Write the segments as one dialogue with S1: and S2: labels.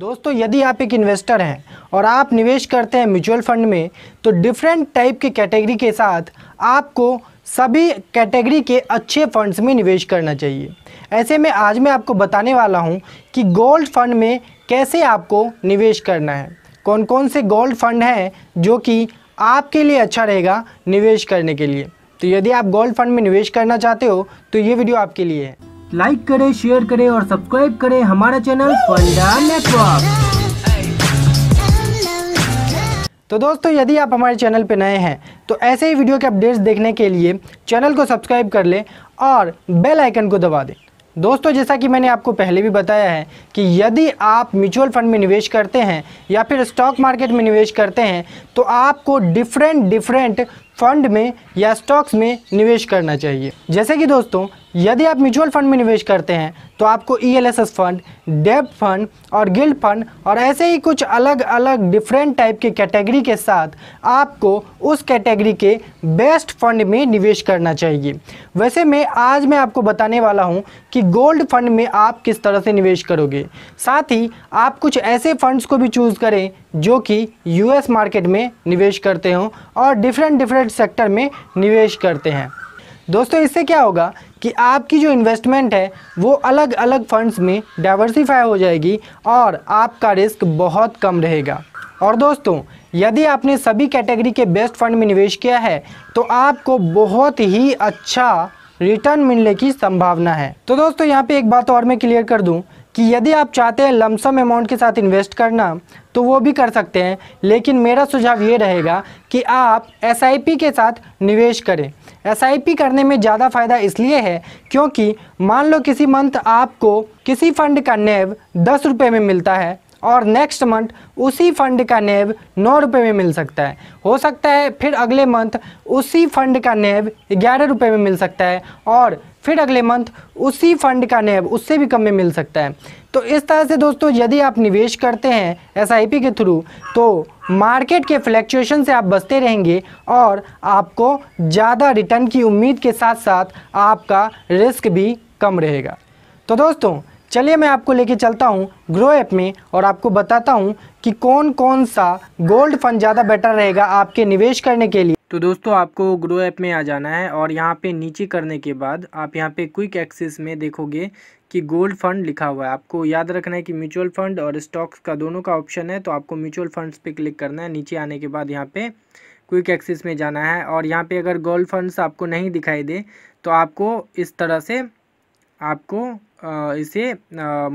S1: दोस्तों यदि आप एक इन्वेस्टर हैं और आप निवेश करते हैं म्यूचुअल फंड में तो डिफरेंट टाइप के कैटेगरी के साथ आपको सभी कैटेगरी के अच्छे फंड्स में निवेश करना चाहिए ऐसे में आज मैं आपको बताने वाला हूं कि गोल्ड फंड में कैसे आपको निवेश करना है कौन कौन से गोल्ड फंड हैं जो कि आपके लिए अच्छा रहेगा निवेश करने के लिए तो यदि आप गोल्ड फंड में निवेश करना चाहते हो तो ये वीडियो आपके लिए है लाइक करें शेयर करें और सब्सक्राइब करें हमारा चैनल पंडा नेटवर्क तो दोस्तों यदि आप हमारे चैनल पर नए हैं तो ऐसे ही वीडियो के अपडेट्स देखने के लिए चैनल को सब्सक्राइब कर लें और बेल आइकन को दबा दें दोस्तों जैसा कि मैंने आपको पहले भी बताया है कि यदि आप म्यूचुअल फंड में निवेश करते हैं या फिर स्टॉक मार्केट में निवेश करते हैं तो आपको डिफरेंट डिफरेंट फंड में या स्टॉक्स में निवेश करना चाहिए जैसे कि दोस्तों यदि आप म्यूचुअल फंड में निवेश करते हैं तो आपको E e fund debt fund और गिल्ड फंड और ऐसे ही कुछ अलग अलग डिफरेंट टाइप के कैटेगरी के साथ आपको उस कैटेगरी के बेस्ट फंड में निवेश करना चाहिए वैसे मैं आज मैं आपको बताने वाला हूं कि गोल्ड फंड में आप किस तरह से निवेश करोगे साथ ही आप कुछ ऐसे फंड्स को भी चूज़ करें जो कि यूएस मार्केट में निवेश करते हों और डिफरेंट डिफरेंट प्राइवेट सेक्टर में निवेश करते हैं दोस्तों इससे क्या होगा कि आपकी जो इन्वेस्टमेंट है वो अलग अलग फंड्स में डाइवर्सीफाई हो जाएगी और आपका रिस्क बहुत कम रहेगा और दोस्तों यदि आपने सभी कैटेगरी के बेस्ट फंड में निवेश किया है तो आपको बहुत ही अच्छा रिटर्न मिलने की संभावना है तो दोस्तों यहाँ पे एक बात और मैं क्लियर कर दूँ कि यदि आप चाहते हैं लमसम अमाउंट के साथ इन्वेस्ट करना तो वो भी कर सकते हैं लेकिन मेरा सुझाव ये रहेगा कि आप एस के साथ निवेश करें एस करने में ज़्यादा फ़ायदा इसलिए है क्योंकि मान लो किसी मंथ आपको किसी फंड का नेव दस रुपये में मिलता है और नेक्स्ट मंथ उसी फंड का नेब नौ रुपये में मिल सकता है हो सकता है फिर अगले मंथ उसी फंड का नेब ग्यारह रुपये में मिल सकता है और फिर अगले मंथ उसी फंड का नेब उससे भी कम में मिल सकता है तो इस तरह से दोस्तों यदि आप निवेश करते हैं एस के थ्रू तो मार्केट के फ्लैक्चुएशन से आप बचते रहेंगे और आपको ज़्यादा रिटर्न की उम्मीद के साथ साथ आपका रिस्क भी कम रहेगा तो दोस्तों चलिए मैं आपको लेके चलता हूँ ग्रो ऐप में और आपको बताता हूँ कि कौन कौन सा गोल्ड फंड ज़्यादा बेटर रहेगा आपके निवेश करने के लिए तो दोस्तों आपको ग्रो ऐप में आ जाना है और यहाँ पे नीचे करने के बाद आप यहाँ पे क्विक एक्सेस में देखोगे कि गोल्ड फंड लिखा हुआ है आपको याद रखना है कि म्यूचुअल फंड और स्टॉक्स का दोनों का ऑप्शन है तो आपको म्यूचुअल फंड्स पे क्लिक करना है नीचे आने के बाद यहाँ पे क्विक एक्सेस में जाना है और यहाँ पे अगर गोल्ड फंड्स आपको नहीं दिखाई दे तो आपको इस तरह से आपको इसे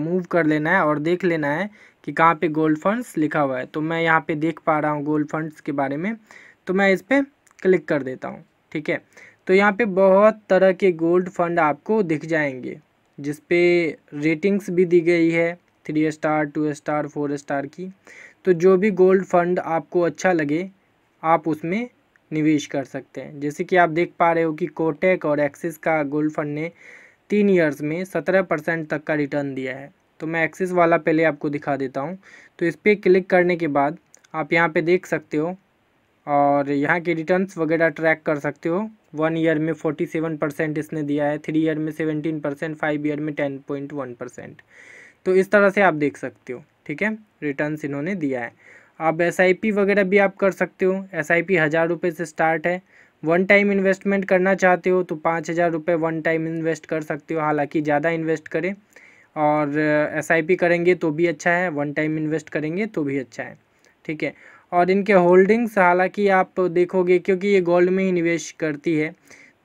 S1: मूव कर लेना है और देख लेना है कि कहाँ पे गोल्ड फंड्स लिखा हुआ है तो मैं यहाँ पे देख पा रहा हूँ गोल्ड फंड्स के बारे में तो मैं इस पर क्लिक कर देता हूँ ठीक है तो यहाँ पे बहुत तरह के गोल्ड फंड आपको दिख जाएंगे जिस पे रेटिंग्स भी दी गई है three star two star four star की तो जो भी गोल्ड फंड आपको अच्छा लगे आप उसमें निवेश कर सकते हैं जैसे कि आप देख पा रहे हो कि कोटेक और एक्सिस का गोल्ड फंड ने तीन ईयर्स में सत्रह परसेंट तक का रिटर्न दिया है तो मैं एक्सिस वाला पहले आपको दिखा देता हूँ तो इस पर क्लिक करने के बाद आप यहाँ पे देख सकते हो और यहाँ के रिटर्न्स वगैरह ट्रैक कर सकते हो वन ईयर में फोर्टी सेवन परसेंट इसने दिया है थ्री ईयर में सेवेंटीन परसेंट फाइव ईयर में टेन पॉइंट वन परसेंट तो इस तरह से आप देख सकते हो ठीक है रिटर्न्स इन्होंने दिया है आप एस वगैरह भी आप कर सकते हो एस आई पी हज़ार रुपये से स्टार्ट है वन टाइम इन्वेस्टमेंट करना चाहते हो तो पाँच हज़ार रुपये वन टाइम इन्वेस्ट कर सकते हो हालांकि ज़्यादा इन्वेस्ट करें और एस आई पी करेंगे तो भी अच्छा है वन टाइम इन्वेस्ट करेंगे तो भी अच्छा है ठीक है और इनके होल्डिंग्स हालांकि आप देखोगे क्योंकि ये गोल्ड में ही निवेश करती है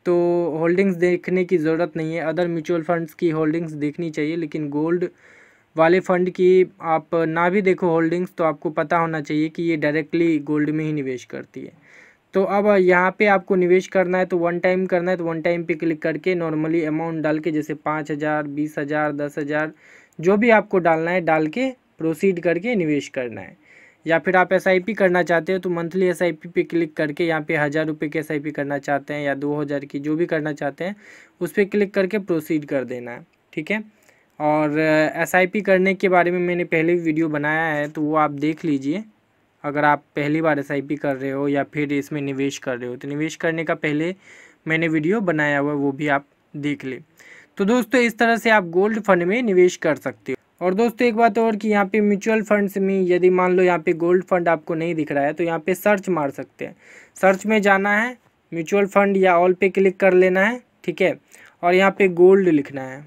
S1: तो होल्डिंग्स देखने की ज़रूरत नहीं है अदर म्यूचुअल फंड्स की होल्डिंग्स देखनी चाहिए लेकिन गोल्ड वाले फ़ंड की आप ना भी देखो होल्डिंग्स तो आपको पता होना चाहिए कि ये डायरेक्टली गोल्ड में ही निवेश करती है तो अब यहाँ पे आपको निवेश करना है तो वन टाइम करना है तो वन टाइम पे क्लिक करके नॉर्मली अमाउंट डाल के जैसे पाँच हज़ार बीस हज़ार दस हज़ार जो भी आपको डालना है डाल के प्रोसीड करके निवेश करना है या फिर आप एस करना चाहते हो तो मंथली एस पे क्लिक करके यहाँ पे हज़ार रुपये की एस करना चाहते हैं या दो हज़ार की जो भी करना चाहते हैं उस पर क्लिक करके प्रोसीड कर देना है ठीक है और एस uh, करने के बारे में मैंने पहले भी वीडियो बनाया है तो वो आप देख लीजिए अगर आप पहली बार एस कर रहे हो या फिर इसमें निवेश कर रहे हो तो निवेश करने का पहले मैंने वीडियो बनाया हुआ वो भी आप देख लें तो दोस्तों इस तरह से आप गोल्ड फंड में निवेश कर सकते हो और दोस्तों एक बात और कि यहाँ पे म्यूचुअल फंड्स में यदि मान लो यहाँ पे गोल्ड फंड आपको नहीं दिख रहा है तो यहाँ पे सर्च मार सकते हैं सर्च में जाना है म्यूचुअल फंड या ऑल पे क्लिक कर लेना है ठीक है और यहाँ पे गोल्ड लिखना है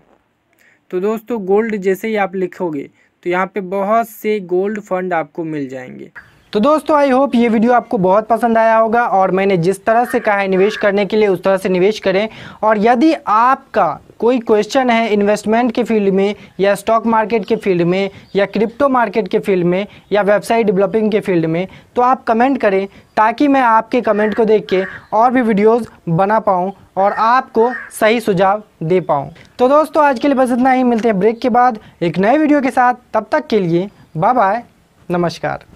S1: तो दोस्तों गोल्ड जैसे ही आप लिखोगे तो यहाँ पे बहुत से गोल्ड फंड आपको मिल जाएंगे तो दोस्तों आई होप ये वीडियो आपको बहुत पसंद आया होगा और मैंने जिस तरह से कहा है निवेश करने के लिए उस तरह से निवेश करें और यदि आपका कोई क्वेश्चन है इन्वेस्टमेंट के फील्ड में या स्टॉक मार्केट के फील्ड में या क्रिप्टो मार्केट के फील्ड में या वेबसाइट डेवलपिंग के फील्ड में तो आप कमेंट करें ताकि मैं आपके कमेंट को देख के और भी वीडियोस बना पाऊँ और आपको सही सुझाव दे पाऊँ तो दोस्तों आज के लिए बस इतना ही मिलते हैं ब्रेक के बाद एक नए वीडियो के साथ तब तक के लिए बाय बाय नमस्कार